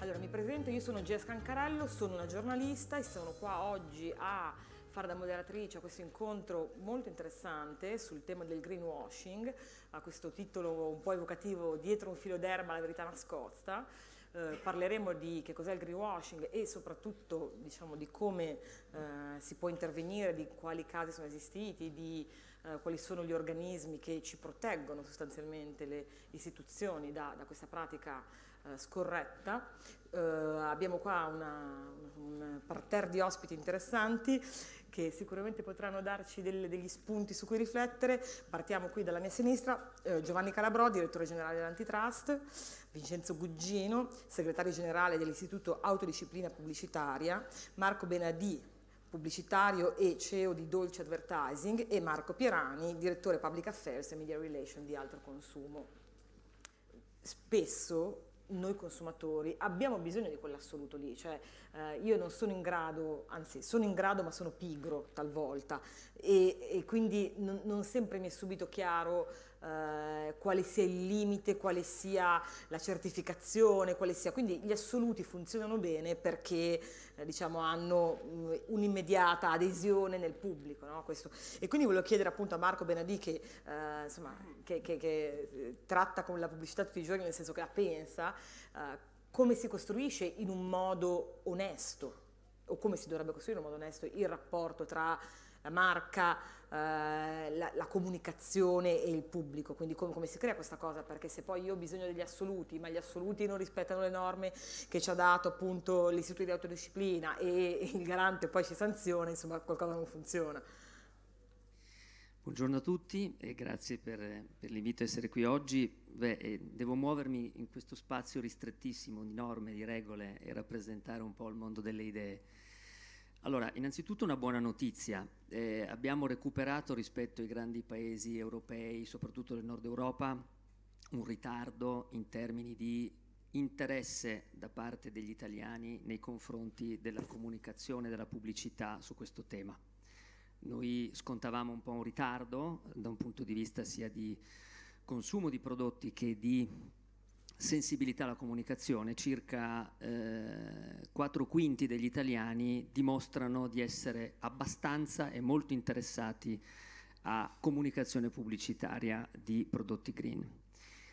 Allora, mi presento, io sono Gia Scancarello, sono una giornalista e sono qua oggi a fare da moderatrice a questo incontro molto interessante sul tema del greenwashing, a questo titolo un po' evocativo Dietro un filo d'erba la verità nascosta. Eh, parleremo di che cos'è il greenwashing e soprattutto diciamo, di come eh, si può intervenire, di quali casi sono esistiti, di eh, quali sono gli organismi che ci proteggono sostanzialmente le istituzioni da, da questa pratica eh, scorretta. Eh, abbiamo qua una, un parterre di ospiti interessanti che sicuramente potranno darci del, degli spunti su cui riflettere. Partiamo qui dalla mia sinistra, eh, Giovanni Calabro, direttore generale dell'Antitrust, Vincenzo Guggino, segretario generale dell'Istituto Autodisciplina Pubblicitaria, Marco Benadì, pubblicitario e CEO di Dolce Advertising e Marco Pierani, direttore Public Affairs e Media Relation di Altro Consumo. Spesso noi consumatori abbiamo bisogno di quell'assoluto lì, cioè eh, io non sono in grado, anzi sono in grado ma sono pigro talvolta e, e quindi non, non sempre mi è subito chiaro eh, quale sia il limite, quale sia la certificazione, quale sia. Quindi gli assoluti funzionano bene perché eh, diciamo, hanno mm, un'immediata adesione nel pubblico. No? E quindi volevo chiedere appunto a Marco Benadì che, eh, insomma, che, che, che, eh, tratta con la pubblicità tutti i giorni, nel senso che la pensa, come si costruisce in un modo onesto o come si dovrebbe costruire in un modo onesto il rapporto tra la marca, eh, la, la, comunicazione e il pubblico, quindi come, come, si crea questa cosa, perché se poi io ho bisogno degli assoluti, ma gli assoluti non rispettano le norme che ci ha dato appunto l'istituto di autodisciplina e il garante poi ci sanziona, insomma qualcosa non funziona. Buongiorno a tutti e grazie per, per l'invito a essere qui oggi. Beh, eh, devo muovermi in questo spazio ristrettissimo di norme, di regole e rappresentare un po' il mondo delle idee allora, innanzitutto una buona notizia. Eh, abbiamo recuperato rispetto ai grandi paesi europei, soprattutto del nord Europa, un ritardo in termini di interesse da parte degli italiani nei confronti della comunicazione, della pubblicità su questo tema. Noi scontavamo un po' un ritardo da un punto di vista sia di consumo di prodotti che di sensibilità alla comunicazione, circa eh, 4 quinti degli italiani dimostrano di essere abbastanza e molto interessati a comunicazione pubblicitaria di prodotti green.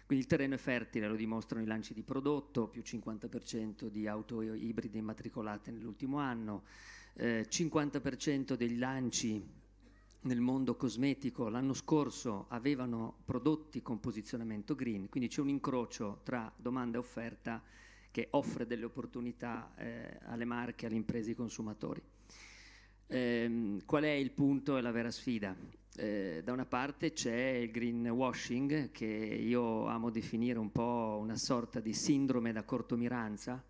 Quindi il terreno è fertile, lo dimostrano i lanci di prodotto, più 50% di auto ibride immatricolate nell'ultimo anno, eh, 50% dei lanci nel mondo cosmetico l'anno scorso avevano prodotti con posizionamento green, quindi c'è un incrocio tra domanda e offerta che offre delle opportunità eh, alle marche, alle imprese, ai consumatori. Eh, qual è il punto e la vera sfida? Eh, da una parte c'è il greenwashing, che io amo definire un po' una sorta di sindrome da cortomiranza,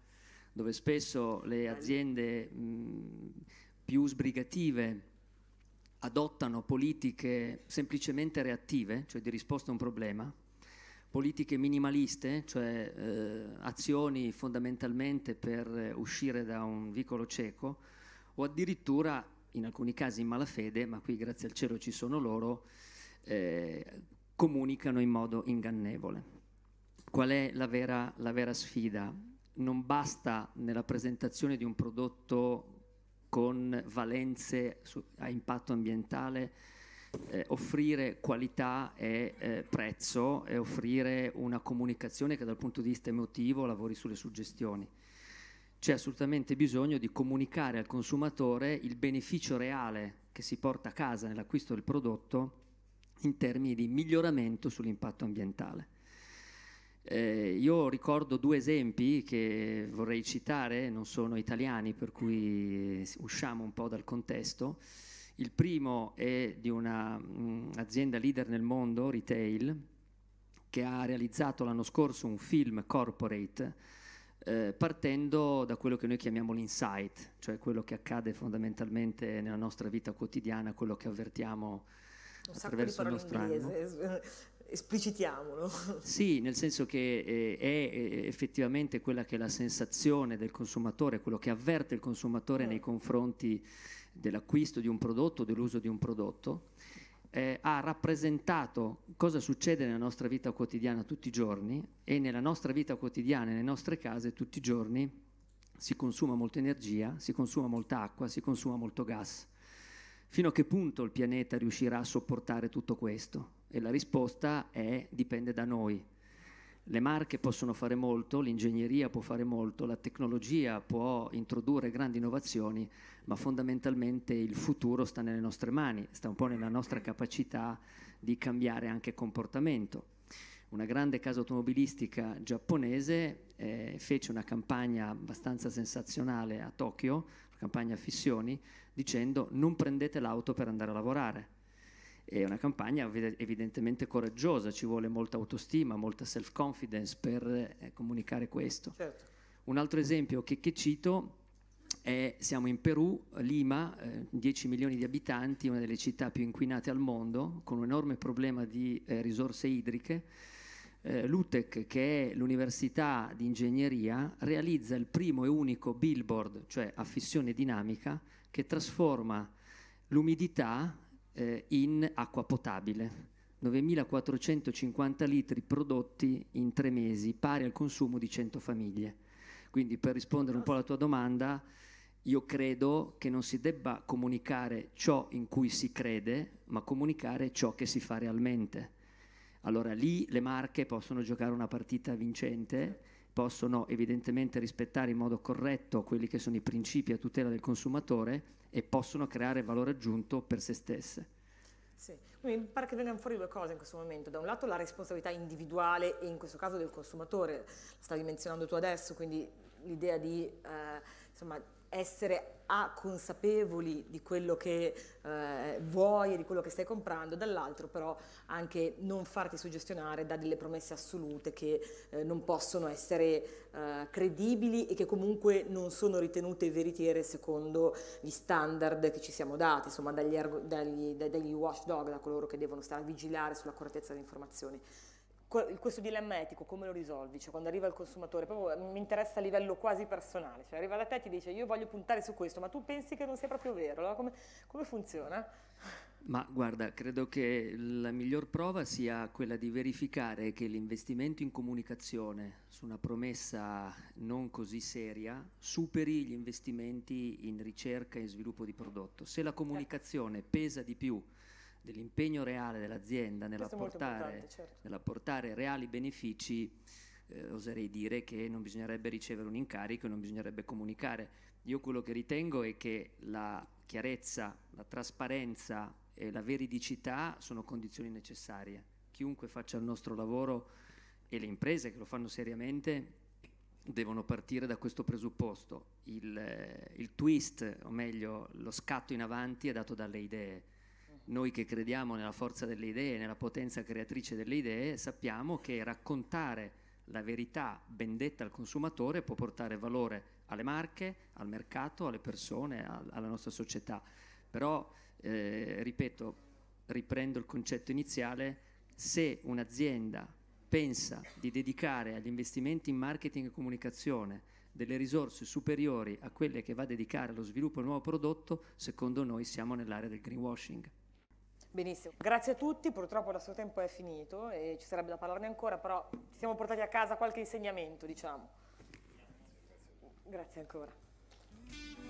dove spesso le aziende mh, più sbrigative adottano politiche semplicemente reattive, cioè di risposta a un problema, politiche minimaliste, cioè eh, azioni fondamentalmente per uscire da un vicolo cieco, o addirittura, in alcuni casi in malafede, ma qui grazie al cielo ci sono loro, eh, comunicano in modo ingannevole. Qual è la vera, la vera sfida? Non basta nella presentazione di un prodotto con valenze su, a impatto ambientale, eh, offrire qualità e eh, prezzo e offrire una comunicazione che dal punto di vista emotivo lavori sulle suggestioni. C'è assolutamente bisogno di comunicare al consumatore il beneficio reale che si porta a casa nell'acquisto del prodotto in termini di miglioramento sull'impatto ambientale. Eh, io ricordo due esempi che vorrei citare, non sono italiani per cui usciamo un po' dal contesto. Il primo è di un'azienda mm, leader nel mondo, retail, che ha realizzato l'anno scorso un film corporate eh, partendo da quello che noi chiamiamo l'insight, cioè quello che accade fondamentalmente nella nostra vita quotidiana, quello che avvertiamo un attraverso il nostro anno esplicitiamolo. Sì, nel senso che eh, è eh, effettivamente quella che è la sensazione del consumatore, quello che avverte il consumatore mm. nei confronti dell'acquisto di un prodotto, dell'uso di un prodotto, eh, ha rappresentato cosa succede nella nostra vita quotidiana tutti i giorni e nella nostra vita quotidiana, nelle nostre case tutti i giorni si consuma molta energia, si consuma molta acqua, si consuma molto gas. Fino a che punto il pianeta riuscirà a sopportare tutto questo? E la risposta è dipende da noi. Le marche possono fare molto, l'ingegneria può fare molto, la tecnologia può introdurre grandi innovazioni, ma fondamentalmente il futuro sta nelle nostre mani, sta un po' nella nostra capacità di cambiare anche comportamento una grande casa automobilistica giapponese eh, fece una campagna abbastanza sensazionale a Tokyo campagna Fissioni dicendo non prendete l'auto per andare a lavorare. È una campagna evidentemente coraggiosa, ci vuole molta autostima, molta self-confidence per eh, comunicare questo. Certo. Un altro esempio che, che cito è, siamo in Perù, Lima, eh, 10 milioni di abitanti, una delle città più inquinate al mondo, con un enorme problema di eh, risorse idriche eh, l'UTEC, che è l'università di ingegneria, realizza il primo e unico billboard, cioè a fissione dinamica, che trasforma l'umidità eh, in acqua potabile. 9.450 litri prodotti in tre mesi, pari al consumo di 100 famiglie. Quindi per rispondere un po' alla tua domanda, io credo che non si debba comunicare ciò in cui si crede, ma comunicare ciò che si fa realmente. Allora lì le marche possono giocare una partita vincente, possono evidentemente rispettare in modo corretto quelli che sono i principi a tutela del consumatore e possono creare valore aggiunto per se stesse. Sì, mi pare che vengano fuori due cose in questo momento. Da un lato la responsabilità individuale e in questo caso del consumatore, la stavi menzionando tu adesso, quindi l'idea di... Eh, insomma, essere A consapevoli di quello che eh, vuoi e di quello che stai comprando, dall'altro però anche non farti suggestionare da delle promesse assolute che eh, non possono essere eh, credibili e che comunque non sono ritenute veritiere secondo gli standard che ci siamo dati, insomma dagli, dagli, dagli watchdog, da coloro che devono stare a vigilare sulla correttezza delle informazioni questo dilemma etico come lo risolvi? Cioè, quando arriva il consumatore, proprio mi interessa a livello quasi personale, cioè, arriva da te e ti dice io voglio puntare su questo, ma tu pensi che non sia proprio vero, allora, come, come funziona? Ma guarda, credo che la miglior prova sia quella di verificare che l'investimento in comunicazione su una promessa non così seria superi gli investimenti in ricerca e sviluppo di prodotto. Se la comunicazione pesa di più dell'impegno reale dell'azienda nella, certo. nell'apportare reali benefici, eh, oserei dire che non bisognerebbe ricevere un incarico non bisognerebbe comunicare. Io quello che ritengo è che la chiarezza, la trasparenza e la veridicità sono condizioni necessarie. Chiunque faccia il nostro lavoro e le imprese che lo fanno seriamente devono partire da questo presupposto. Il, eh, il twist, o meglio lo scatto in avanti, è dato dalle idee noi che crediamo nella forza delle idee, nella potenza creatrice delle idee, sappiamo che raccontare la verità ben detta al consumatore può portare valore alle marche, al mercato, alle persone, alla nostra società. Però, eh, ripeto, riprendo il concetto iniziale, se un'azienda pensa di dedicare agli investimenti in marketing e comunicazione delle risorse superiori a quelle che va a dedicare allo sviluppo del nuovo prodotto, secondo noi siamo nell'area del greenwashing. Benissimo, grazie a tutti, purtroppo il nostro tempo è finito e ci sarebbe da parlarne ancora, però ci siamo portati a casa qualche insegnamento, diciamo. Grazie ancora.